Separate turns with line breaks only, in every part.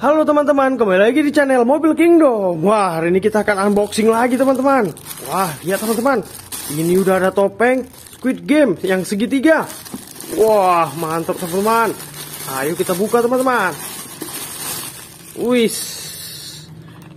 Halo teman-teman, kembali lagi di channel Mobil Kingdom Wah, hari ini kita akan unboxing lagi teman-teman Wah, lihat teman-teman Ini udah ada topeng Squid Game yang segitiga Wah, mantap teman-teman Ayo kita buka teman-teman Wis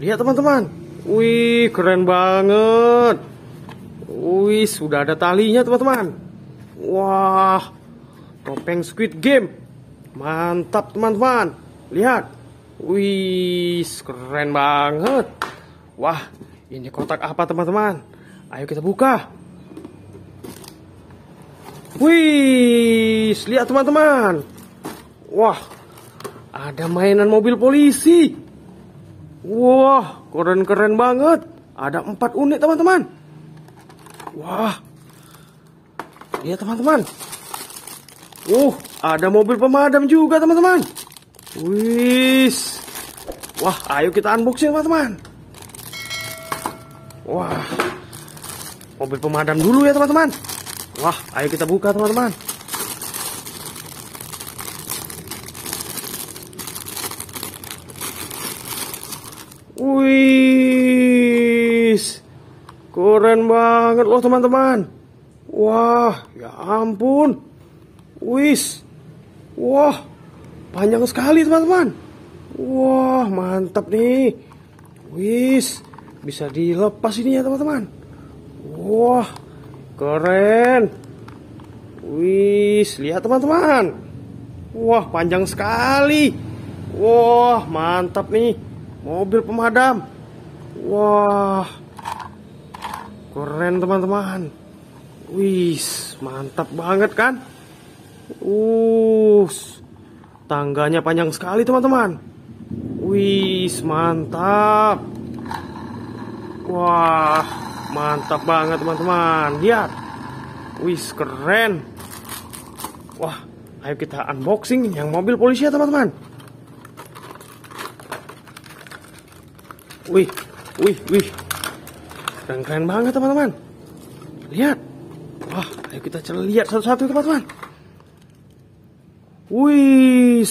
Lihat teman-teman Wih, keren banget Wih, sudah ada talinya teman-teman Wah, topeng Squid Game Mantap teman-teman Lihat Wih, keren banget. Wah, ini kotak apa teman-teman? Ayo kita buka. Wih, lihat teman-teman. Wah, ada mainan mobil polisi. Wah, keren-keren banget. Ada empat unit teman-teman. Wah, lihat teman-teman. Uh, ada mobil pemadam juga teman-teman. Wis. Wah, ayo kita unboxing, teman-teman. Wah. Mobil pemadam dulu ya, teman-teman. Wah, ayo kita buka, teman-teman. Wis. Keren banget loh, teman-teman. Wah, ya ampun. Wis. Wah, Panjang sekali teman-teman. Wah mantap nih. Wis bisa dilepas ini ya teman-teman. Wah keren. Wis lihat teman-teman. Wah panjang sekali. Wah mantap nih. Mobil pemadam. Wah keren teman-teman. Wis mantap banget kan. Uh, Tangganya panjang sekali teman-teman. Wih, mantap. Wah, mantap banget teman-teman. Lihat. Wih, keren. Wah, ayo kita unboxing yang mobil polisi ya teman-teman. Wih, wih, wih. Keren-keren banget teman-teman. Lihat. Wah, ayo kita lihat satu-satu teman-teman. Wih,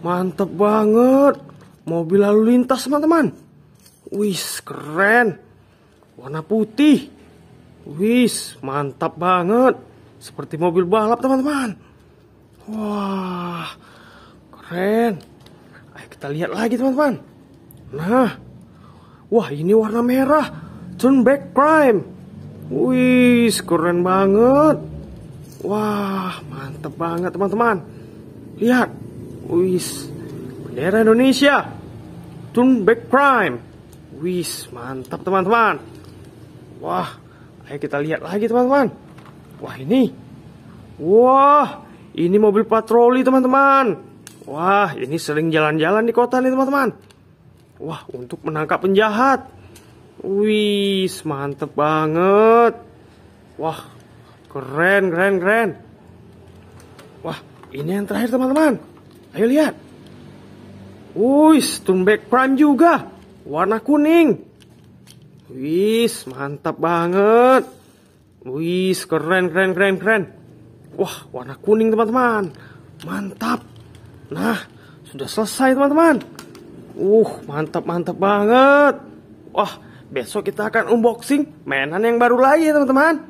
mantep banget. Mobil lalu lintas teman-teman. Wih, keren. Warna putih. Wih, mantap banget. Seperti mobil balap teman-teman. Wah, keren. Ayo kita lihat lagi teman-teman. Nah, wah ini warna merah. Turn back crime. Wih, keren banget. Wah, mantep banget teman-teman. Lihat. Wis. Bendera Indonesia. Turn back prime. Wis, mantap teman-teman. Wah, ayo kita lihat lagi teman-teman. Wah, ini. Wah, ini mobil patroli teman-teman. Wah, ini sering jalan-jalan di kota nih teman-teman. Wah, untuk menangkap penjahat. Wis, mantep banget. Wah, Keren, keren, keren. Wah, ini yang terakhir teman-teman. Ayo lihat. Wis, tunback prime juga. Warna kuning. Wis, mantap banget. Wis, keren, keren, keren, keren. Wah, warna kuning teman-teman. Mantap. Nah, sudah selesai teman-teman. Uh, mantap, mantap banget. Wah, besok kita akan unboxing mainan yang baru lagi ya teman-teman.